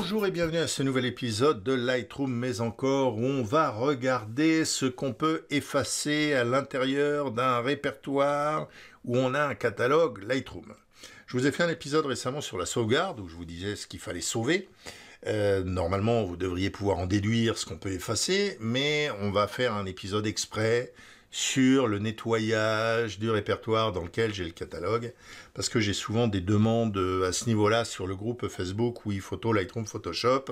Bonjour et bienvenue à ce nouvel épisode de Lightroom mais encore où on va regarder ce qu'on peut effacer à l'intérieur d'un répertoire où on a un catalogue Lightroom. Je vous ai fait un épisode récemment sur la sauvegarde où je vous disais ce qu'il fallait sauver. Euh, normalement vous devriez pouvoir en déduire ce qu'on peut effacer mais on va faire un épisode exprès sur le nettoyage du répertoire dans lequel j'ai le catalogue, parce que j'ai souvent des demandes euh, à ce niveau-là sur le groupe Facebook ou photo Lightroom, Photoshop,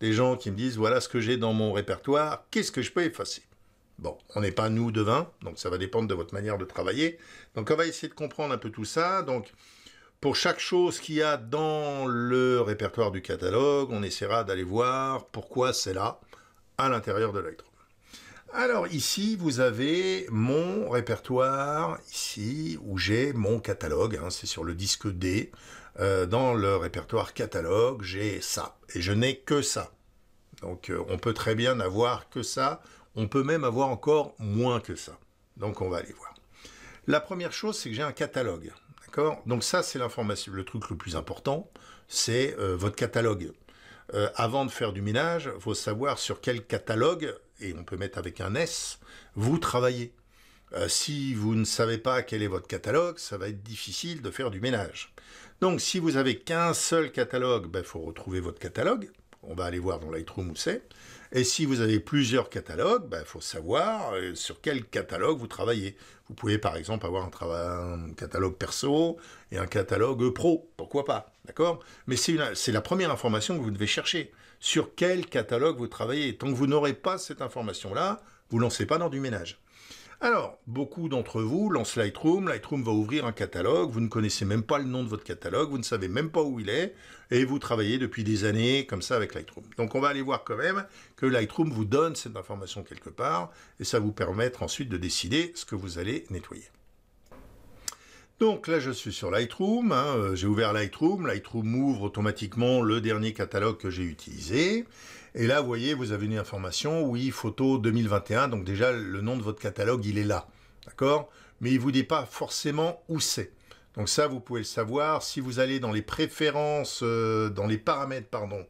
des gens qui me disent voilà ce que j'ai dans mon répertoire, qu'est-ce que je peux effacer Bon, on n'est pas nous devins, donc ça va dépendre de votre manière de travailler. Donc on va essayer de comprendre un peu tout ça. Donc pour chaque chose qu'il y a dans le répertoire du catalogue, on essaiera d'aller voir pourquoi c'est là à l'intérieur de Lightroom. Alors ici, vous avez mon répertoire, ici, où j'ai mon catalogue, hein, c'est sur le disque D. Euh, dans le répertoire catalogue, j'ai ça, et je n'ai que ça. Donc euh, on peut très bien avoir que ça, on peut même avoir encore moins que ça. Donc on va aller voir. La première chose, c'est que j'ai un catalogue. D'accord Donc ça, c'est l'information. Le truc le plus important, c'est euh, votre catalogue. Euh, avant de faire du ménage, il faut savoir sur quel catalogue, et on peut mettre avec un S, vous travaillez. Euh, si vous ne savez pas quel est votre catalogue, ça va être difficile de faire du ménage. Donc si vous n'avez qu'un seul catalogue, il ben, faut retrouver votre catalogue. On va aller voir dans Lightroom où c'est. Et si vous avez plusieurs catalogues, il ben, faut savoir euh, sur quel catalogue vous travaillez. Vous pouvez par exemple avoir un, un catalogue perso et un catalogue pro, pourquoi pas, d'accord Mais c'est la première information que vous devez chercher. Sur quel catalogue vous travaillez Tant que vous n'aurez pas cette information-là, vous ne lancez pas dans du ménage. Alors, beaucoup d'entre vous lancent Lightroom, Lightroom va ouvrir un catalogue, vous ne connaissez même pas le nom de votre catalogue, vous ne savez même pas où il est, et vous travaillez depuis des années comme ça avec Lightroom. Donc on va aller voir quand même que Lightroom vous donne cette information quelque part, et ça vous permettre ensuite de décider ce que vous allez nettoyer. Donc là, je suis sur Lightroom. Hein, euh, j'ai ouvert Lightroom. Lightroom ouvre automatiquement le dernier catalogue que j'ai utilisé. Et là, vous voyez, vous avez une information. Oui, photo 2021. Donc déjà, le nom de votre catalogue, il est là. D'accord Mais il ne vous dit pas forcément où c'est. Donc ça, vous pouvez le savoir si vous allez dans les préférences, euh, dans les paramètres, pardon,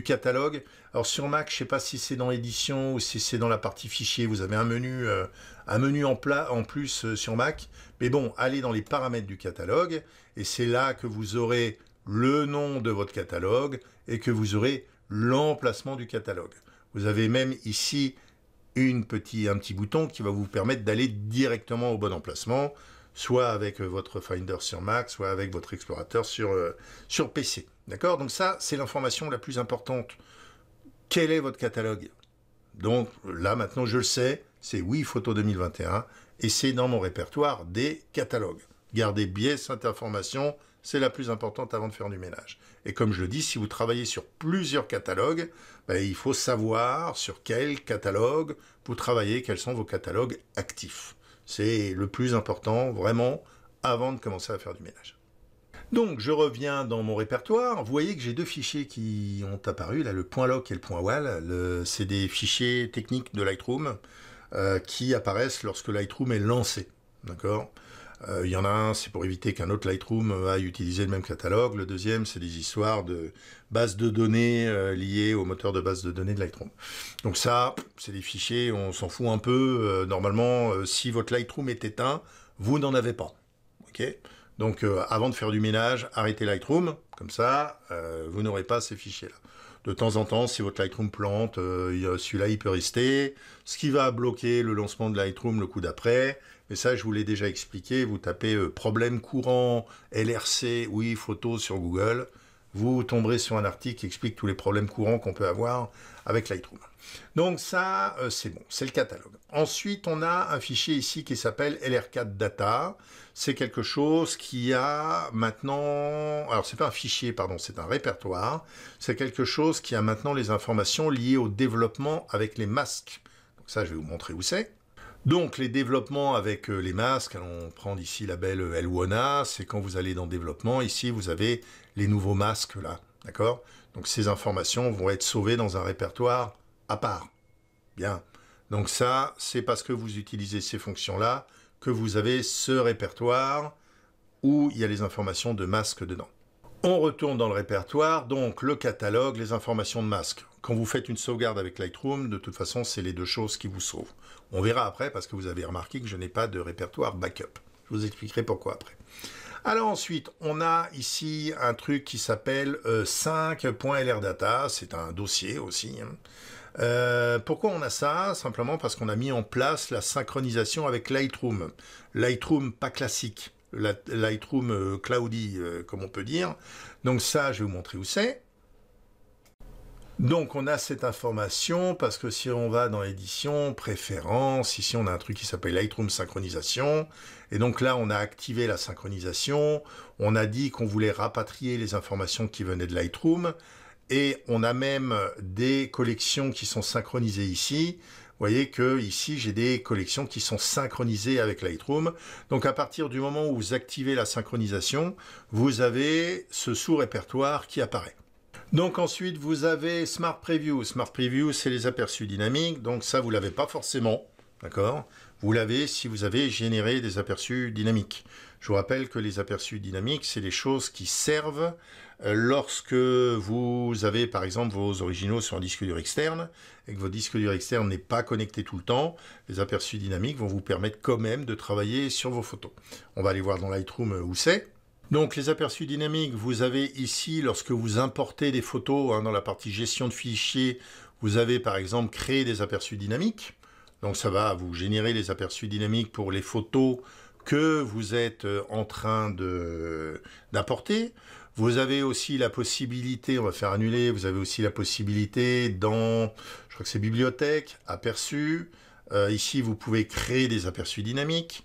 catalogue. Alors sur Mac, je ne sais pas si c'est dans l'édition ou si c'est dans la partie fichier. Vous avez un menu, euh, un menu en, plat, en plus euh, sur Mac. Mais bon, allez dans les paramètres du catalogue et c'est là que vous aurez le nom de votre catalogue et que vous aurez l'emplacement du catalogue. Vous avez même ici une petit, un petit bouton qui va vous permettre d'aller directement au bon emplacement, soit avec euh, votre Finder sur Mac, soit avec votre Explorateur sur, sur PC. D'accord Donc ça, c'est l'information la plus importante. Quel est votre catalogue Donc là, maintenant, je le sais, c'est oui, photo 2021, et c'est dans mon répertoire des catalogues. Gardez bien cette information, c'est la plus importante avant de faire du ménage. Et comme je le dis, si vous travaillez sur plusieurs catalogues, ben, il faut savoir sur quel catalogue vous travaillez, quels sont vos catalogues actifs. C'est le plus important, vraiment, avant de commencer à faire du ménage. Donc, je reviens dans mon répertoire. Vous voyez que j'ai deux fichiers qui ont apparu, là, le .loc et le .wal. c'est des fichiers techniques de Lightroom euh, qui apparaissent lorsque Lightroom est lancé. D'accord euh, Il y en a un, c'est pour éviter qu'un autre Lightroom euh, aille utiliser le même catalogue. Le deuxième, c'est des histoires de bases de données liées au moteur de base de données de Lightroom. Donc ça, c'est des fichiers, on s'en fout un peu. normalement, si votre Lightroom est éteint, vous n'en avez pas. OK donc euh, avant de faire du ménage, arrêtez Lightroom, comme ça, euh, vous n'aurez pas ces fichiers-là. De temps en temps, si votre Lightroom plante, euh, celui-là, il peut rester, ce qui va bloquer le lancement de Lightroom le coup d'après. Mais ça, je vous l'ai déjà expliqué, vous tapez problème courant, LRC, oui, photos sur Google, vous tomberez sur un article qui explique tous les problèmes courants qu'on peut avoir avec Lightroom. Donc ça, euh, c'est bon, c'est le catalogue. Ensuite, on a un fichier ici qui s'appelle LR4 Data. C'est quelque chose qui a maintenant... Alors, c'est pas un fichier, pardon, c'est un répertoire. C'est quelque chose qui a maintenant les informations liées au développement avec les masques. Donc ça, je vais vous montrer où c'est. Donc les développements avec euh, les masques, on prend ici la belle euh, Elwona, c'est quand vous allez dans développement, ici vous avez les nouveaux masques là, d'accord Donc ces informations vont être sauvées dans un répertoire à part. Bien. Donc ça, c'est parce que vous utilisez ces fonctions-là que vous avez ce répertoire où il y a les informations de masques dedans. On retourne dans le répertoire, donc le catalogue, les informations de masques quand vous faites une sauvegarde avec Lightroom, de toute façon, c'est les deux choses qui vous sauvent. On verra après, parce que vous avez remarqué que je n'ai pas de répertoire backup. Je vous expliquerai pourquoi après. Alors ensuite, on a ici un truc qui s'appelle 5.lrdata, euh, c'est un dossier aussi. Hein. Euh, pourquoi on a ça Simplement parce qu'on a mis en place la synchronisation avec Lightroom. Lightroom pas classique, Lightroom euh, cloudy comme on peut dire. Donc ça, je vais vous montrer où c'est. Donc on a cette information parce que si on va dans édition, préférence, ici on a un truc qui s'appelle Lightroom synchronisation. Et donc là on a activé la synchronisation, on a dit qu'on voulait rapatrier les informations qui venaient de Lightroom et on a même des collections qui sont synchronisées ici. Vous voyez que ici j'ai des collections qui sont synchronisées avec Lightroom. Donc à partir du moment où vous activez la synchronisation, vous avez ce sous-répertoire qui apparaît. Donc ensuite, vous avez Smart Preview. Smart Preview, c'est les aperçus dynamiques. Donc ça, vous l'avez pas forcément, d'accord Vous l'avez si vous avez généré des aperçus dynamiques. Je vous rappelle que les aperçus dynamiques, c'est les choses qui servent euh, lorsque vous avez, par exemple, vos originaux sur un disque dur externe et que votre disque dur externe n'est pas connecté tout le temps. Les aperçus dynamiques vont vous permettre quand même de travailler sur vos photos. On va aller voir dans Lightroom euh, où c'est. Donc les aperçus dynamiques, vous avez ici, lorsque vous importez des photos hein, dans la partie gestion de fichiers, vous avez par exemple créé des aperçus dynamiques. Donc ça va vous générer les aperçus dynamiques pour les photos que vous êtes euh, en train d'apporter. Vous avez aussi la possibilité, on va faire annuler, vous avez aussi la possibilité dans, je crois que c'est bibliothèque, aperçu. Euh, ici, vous pouvez créer des aperçus dynamiques.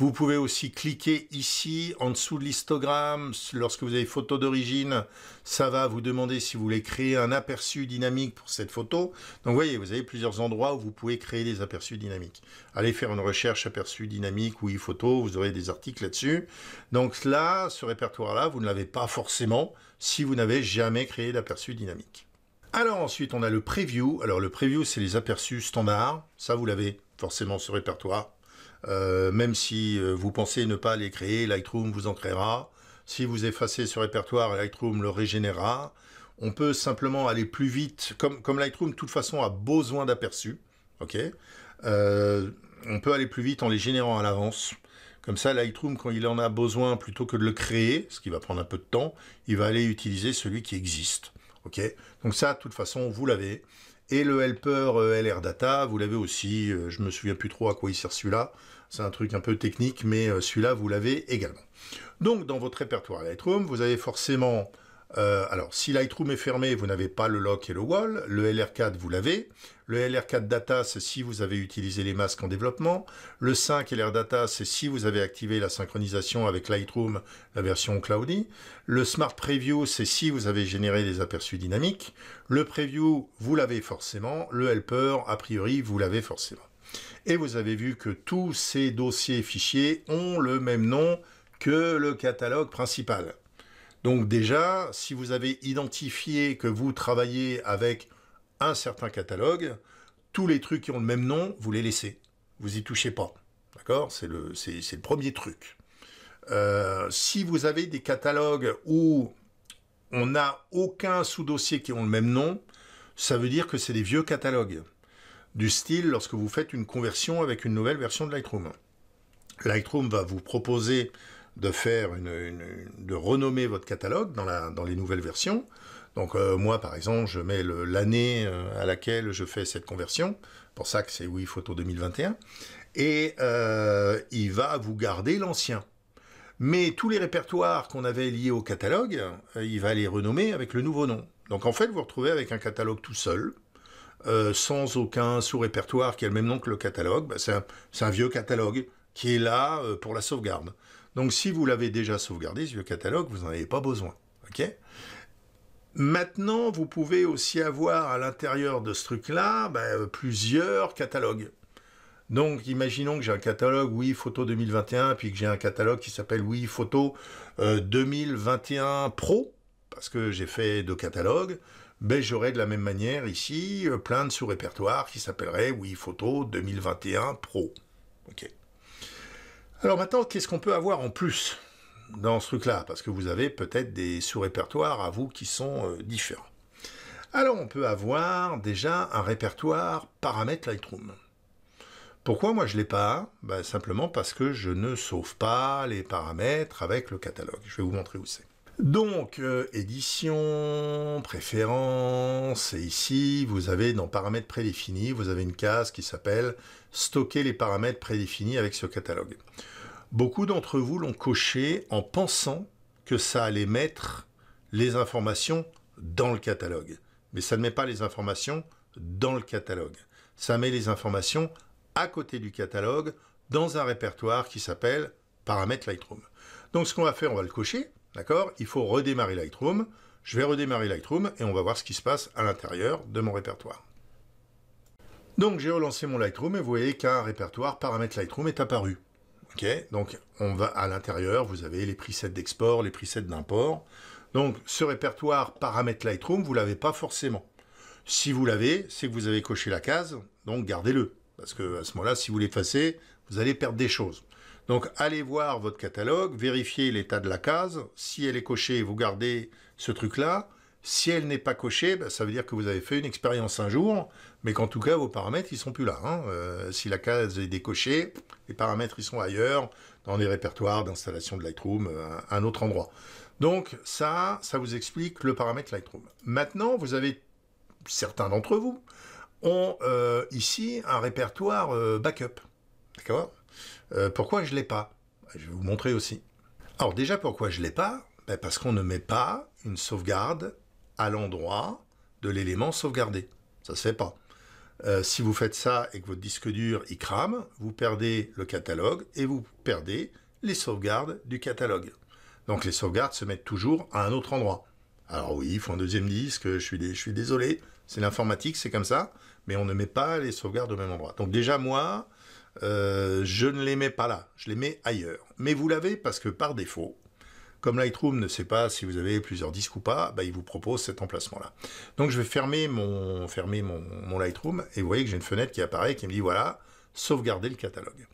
Vous pouvez aussi cliquer ici en dessous de l'histogramme. Lorsque vous avez photo d'origine, ça va vous demander si vous voulez créer un aperçu dynamique pour cette photo. Donc vous voyez, vous avez plusieurs endroits où vous pouvez créer des aperçus dynamiques. Allez faire une recherche aperçu dynamique ou e-photo, vous aurez des articles là-dessus. Donc là, ce répertoire-là, vous ne l'avez pas forcément si vous n'avez jamais créé d'aperçu dynamique. Alors ensuite, on a le preview. Alors le preview, c'est les aperçus standards. Ça, vous l'avez forcément ce répertoire euh, même si euh, vous pensez ne pas les créer, Lightroom vous en créera. Si vous effacez ce répertoire, Lightroom le régénérera. On peut simplement aller plus vite, comme, Lightroom de toute façon a besoin d'aperçus. Euh, on peut aller plus vite en les générant à l'avance. Comme ça, Lightroom, quand il en a besoin, plutôt que de le créer, ce qui va prendre un peu de temps, il va aller utiliser celui qui existe. Donc ça, de toute façon, vous l'avez. Et le helper euh, LR Data, vous l'avez aussi, euh, je me souviens plus trop à quoi il sert celui-là, c'est un truc un peu technique, mais euh, celui-là, vous l'avez également. Donc, dans votre répertoire Lightroom, vous avez forcément euh, alors, si Lightroom est fermé, vous n'avez pas le lock et le wall. Le LR4, vous l'avez. Le LR4 data, c'est si vous avez utilisé les masques en développement. Le 5 LR data, c'est si vous avez activé la synchronisation avec Lightroom, la version cloudy. Le Smart Preview, c'est si vous avez généré des aperçus dynamiques. Le Preview, vous l'avez forcément. Le Helper, a priori, vous l'avez forcément. Et vous avez vu que tous ces dossiers fichiers ont le même nom que le catalogue principal. Donc déjà, si vous avez identifié que vous travaillez avec un certain catalogue, tous les trucs qui ont le même nom, vous les laissez. Vous y touchez pas. D'accord C'est le, premier truc. Euh, si vous avez des catalogues où on n'a aucun sous-dossier qui ont le même nom, ça veut dire que c'est des vieux catalogues. Du style lorsque vous faites une conversion avec une nouvelle version de Lightroom. Lightroom va vous proposer de faire une, de renommer votre catalogue dans, la, dans les nouvelles versions. Donc euh, moi, par exemple, je mets l'année euh, à laquelle je fais cette conversion. Pour ça que c'est oui photo 2021. Et euh, il va vous garder l'ancien. Mais tous les répertoires qu'on avait liés au catalogue, il va les renommer avec le nouveau nom. Donc en fait, vous vous retrouvez avec un catalogue tout seul, sans aucun sous-répertoire qui a le même nom que le catalogue. Bah, c'est un, un, vieux catalogue qui est là pour la sauvegarde. Donc si vous l'avez déjà sauvegardé, ce vieux catalogue, vous n'en avez pas besoin. ok Maintenant, vous pouvez aussi avoir à l'intérieur de ce truc-là ben, euh, plusieurs catalogues. Donc, imaginons que j'ai un catalogue Oui Photo 2021, puis que j'ai un catalogue qui s'appelle Oui Photo 2021 euh, Pro, parce que j'ai fait deux catalogues. Ben, j'aurai de la même manière ici euh, plein de sous-répertoires qui s'appelleraient Oui Photo 2021 Pro. Ok. Alors maintenant, qu'est-ce qu'on peut avoir en plus dans ce truc-là Parce que vous avez peut-être des sous-répertoires à vous qui sont euh, différents. Alors on peut avoir déjà un répertoire paramètres Lightroom. Pourquoi moi je ne l'ai pas ben, Simplement parce que je ne sauve pas les paramètres avec le catalogue. Je vais vous montrer où c'est. Donc, euh, édition, préférence, et ici, vous avez dans paramètres prédéfinis, vous avez une case qui s'appelle stocker les paramètres prédéfinis avec ce catalogue. Beaucoup d'entre vous l'ont coché en pensant que ça allait mettre les informations dans le catalogue. Mais ça ne met pas les informations dans le catalogue. Ça met les informations à côté du catalogue dans un répertoire qui s'appelle paramètres Lightroom. Donc ce qu'on va faire, on va le cocher. D'accord Il faut redémarrer Lightroom. Je vais redémarrer Lightroom et on va voir ce qui se passe à l'intérieur de mon répertoire. Donc j'ai relancé mon Lightroom et vous voyez qu'un répertoire paramètre Lightroom est apparu. Ok, donc on va à l'intérieur, vous avez les presets d'export, les presets d'import. Donc ce répertoire Paramètres Lightroom, vous ne l'avez pas forcément. Si vous l'avez, c'est que vous avez coché la case, donc gardez-le. Parce que à ce moment-là, si vous l'effacez, vous allez perdre des choses. Donc allez voir votre catalogue, vérifiez l'état de la case. Si elle est cochée, vous gardez ce truc-là. Si elle n'est pas cochée, ben, ça veut dire que vous avez fait une expérience un jour, mais qu'en tout cas, vos paramètres, ils sont plus là. Hein. Euh, si la case est décochée, les paramètres, ils sont ailleurs, dans les répertoires d'installation de Lightroom, euh, un autre endroit. Donc ça, ça vous explique le paramètre Lightroom. Maintenant, vous avez, certains d'entre vous, ont euh, ici un répertoire backup. D'accord euh, pourquoi je ne l'ai pas Je vais vous montrer aussi. Alors déjà, pourquoi je ne l'ai pas ben, Parce qu'on ne met pas une sauvegarde à l'endroit de l'élément sauvegardé. Ça ne se fait pas. Euh, si vous faites ça et que votre disque dur y crame, vous perdez le catalogue et vous perdez les sauvegardes du catalogue. Donc les sauvegardes se mettent toujours à un autre endroit. Alors oui, il faut un deuxième disque, je suis, je suis désolé, c'est l'informatique, c'est comme ça, mais on ne met pas les sauvegardes au même endroit. Donc déjà moi, euh, je ne les mets pas là, je les mets ailleurs. Mais vous l'avez parce que par défaut, comme Lightroom ne sait pas si vous avez plusieurs disques ou pas, bah, il vous propose cet emplacement-là. Donc je vais fermer mon, fermer mon, Lightroom et vous voyez que j'ai une fenêtre qui apparaît qui me dit voilà, sauvegarder le catalogue.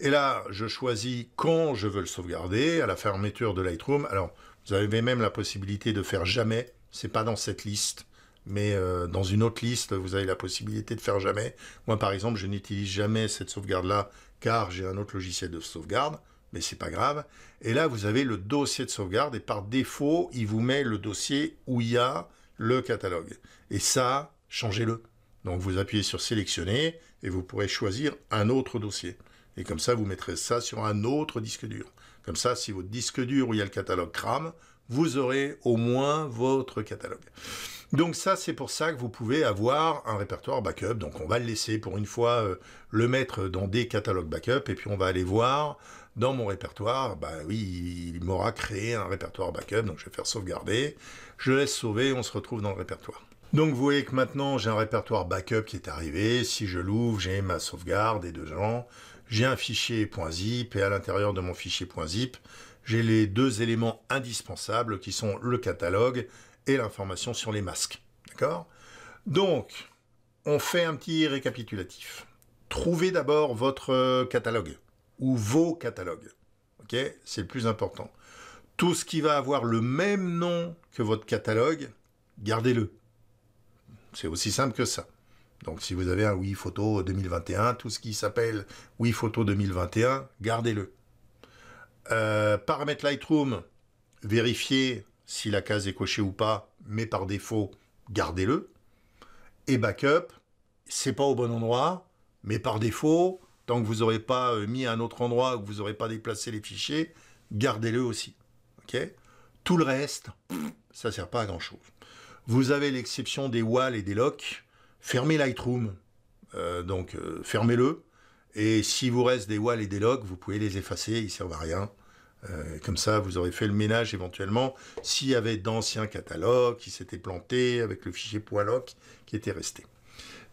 Et là, je choisis quand je veux le sauvegarder à la fermeture de Lightroom. Alors, vous avez même la possibilité de faire jamais. C'est pas dans cette liste mais euh, dans une autre liste, vous avez la possibilité de faire jamais. Moi, par exemple, je n'utilise jamais cette sauvegarde-là, car j'ai un autre logiciel de sauvegarde, mais ce n'est pas grave. Et là, vous avez le dossier de sauvegarde, et par défaut, il vous met le dossier où il y a le catalogue. Et ça, changez-le. Donc, vous appuyez sur sélectionner, et vous pourrez choisir un autre dossier. Et comme ça, vous mettrez ça sur un autre disque dur. Comme ça, si votre disque dur où il y a le catalogue crame, vous aurez au moins votre catalogue. Donc ça, c'est pour ça que vous pouvez avoir un répertoire backup. Donc on va le laisser pour une fois euh, le mettre dans des catalogues backup et puis on va aller voir dans mon répertoire. Bah oui, il m'aura créé un répertoire backup. Donc je vais faire sauvegarder. Je laisse sauver. On se retrouve dans le répertoire. Donc vous voyez que maintenant j'ai un répertoire backup qui est arrivé. Si je l'ouvre, j'ai ma sauvegarde et deux gens. J'ai un fichier .zip et à l'intérieur de mon fichier .zip, j'ai les deux éléments indispensables qui sont le catalogue et l'information sur les masques. D'accord Donc, on fait un petit récapitulatif. Trouvez d'abord votre euh, catalogue ou vos catalogues. OK C'est le plus important. Tout ce qui va avoir le même nom que votre catalogue, gardez-le. C'est aussi simple que ça. Donc si vous avez un Wii Photo 2021, tout ce qui s'appelle Wii Photo 2021, gardez-le. Euh, paramètre paramètres Lightroom, vérifiez si la case est cochée ou pas, mais par défaut, gardez-le. Et backup, c'est pas au bon endroit, mais par défaut, tant que vous n'aurez pas euh, mis un autre endroit ou que vous n'aurez pas déplacé les fichiers, gardez-le aussi. Tout le reste, ça ne sert pas à grand-chose. Vous avez l'exception des walls et des locks. Fermez Lightroom, euh, donc fermez-le. Et si vous reste des walls et des Locks », vous pouvez les effacer, ils servent à rien. Euh, comme ça, vous aurez fait le ménage éventuellement. S'il y avait d'anciens catalogues qui s'étaient plantés avec le fichier Poiloc qui était resté.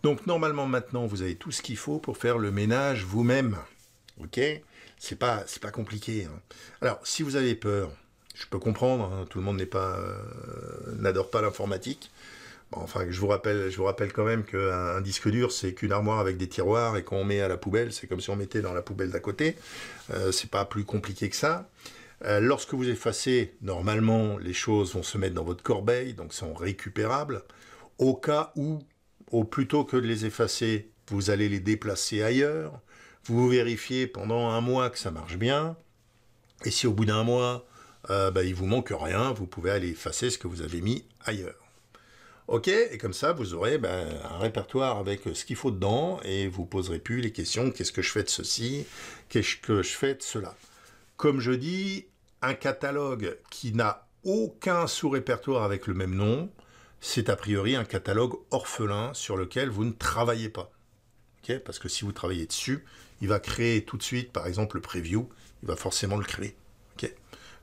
Donc normalement maintenant, vous avez tout ce qu'il faut pour faire le ménage vous-même. Ok C'est pas, pas compliqué. Hein. Alors, si vous avez peur, je peux comprendre. Hein, tout le monde euh, n'adore pas l'informatique. Enfin, je vous rappelle, je vous rappelle quand même qu'un disque dur, c'est qu'une armoire avec des tiroirs et qu'on met à la poubelle, c'est comme si on mettait dans la poubelle d'à côté. Ce euh, c'est pas plus compliqué que ça. Euh, lorsque vous effacez, normalement, les choses vont se mettre dans votre corbeille, donc sont récupérables. Au cas où, au plutôt que de les effacer, vous allez les déplacer ailleurs. Vous vérifiez pendant un mois que ça marche bien. Et si au bout d'un mois, il euh, ne bah, il vous manque rien, vous pouvez aller effacer ce que vous avez mis ailleurs. Ok, et comme ça, vous aurez ben, un répertoire avec euh, ce qu'il faut dedans et vous poserez plus les questions qu'est-ce que je fais de ceci, qu'est-ce que je fais de cela. Comme je dis, un catalogue qui n'a aucun sous-répertoire avec le même nom, c'est a priori un catalogue orphelin sur lequel vous ne travaillez pas. Parce que si vous travaillez dessus, il va créer tout de suite, par exemple, le preview, il va forcément le créer.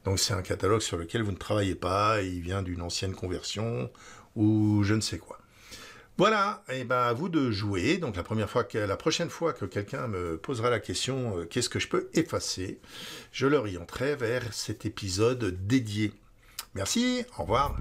donc c'est un catalogue sur lequel vous ne travaillez pas, il vient d'une ancienne conversion ou je ne sais quoi. Voilà, et ben à vous de jouer. Donc la première fois que la prochaine fois que quelqu'un me posera la question euh, qu'est-ce que je peux effacer, je leur entrerai vers cet épisode dédié. Merci, au revoir.